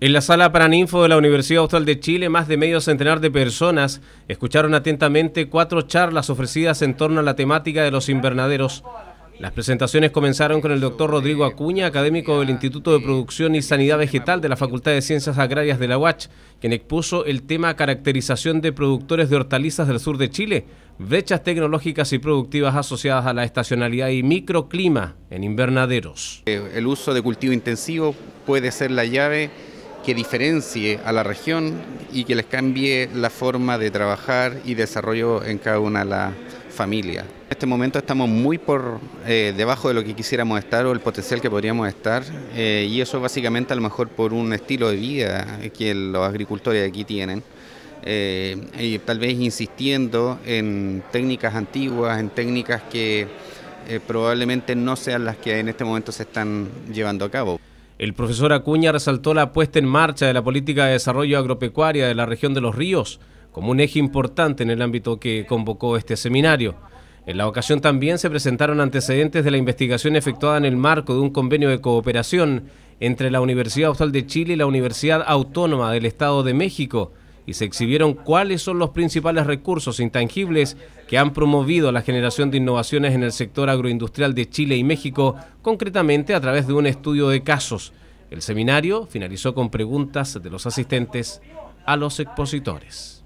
En la sala Paraninfo de la Universidad Austral de Chile, más de medio centenar de personas escucharon atentamente cuatro charlas ofrecidas en torno a la temática de los invernaderos. Las presentaciones comenzaron con el doctor Rodrigo Acuña, académico del Instituto de Producción y Sanidad Vegetal de la Facultad de Ciencias Agrarias de la UACH, quien expuso el tema caracterización de productores de hortalizas del sur de Chile, brechas tecnológicas y productivas asociadas a la estacionalidad y microclima en invernaderos. Eh, el uso de cultivo intensivo puede ser la llave que diferencie a la región y que les cambie la forma de trabajar y desarrollo en cada una de las familias. En este momento estamos muy por eh, debajo de lo que quisiéramos estar o el potencial que podríamos estar eh, y eso básicamente a lo mejor por un estilo de vida que los agricultores aquí tienen. Eh, y tal vez insistiendo en técnicas antiguas, en técnicas que probablemente no sean las que en este momento se están llevando a cabo. El profesor Acuña resaltó la puesta en marcha de la política de desarrollo agropecuaria de la región de los ríos como un eje importante en el ámbito que convocó este seminario. En la ocasión también se presentaron antecedentes de la investigación efectuada en el marco de un convenio de cooperación entre la Universidad Austral de Chile y la Universidad Autónoma del Estado de México, y se exhibieron cuáles son los principales recursos intangibles que han promovido la generación de innovaciones en el sector agroindustrial de Chile y México, concretamente a través de un estudio de casos. El seminario finalizó con preguntas de los asistentes a los expositores.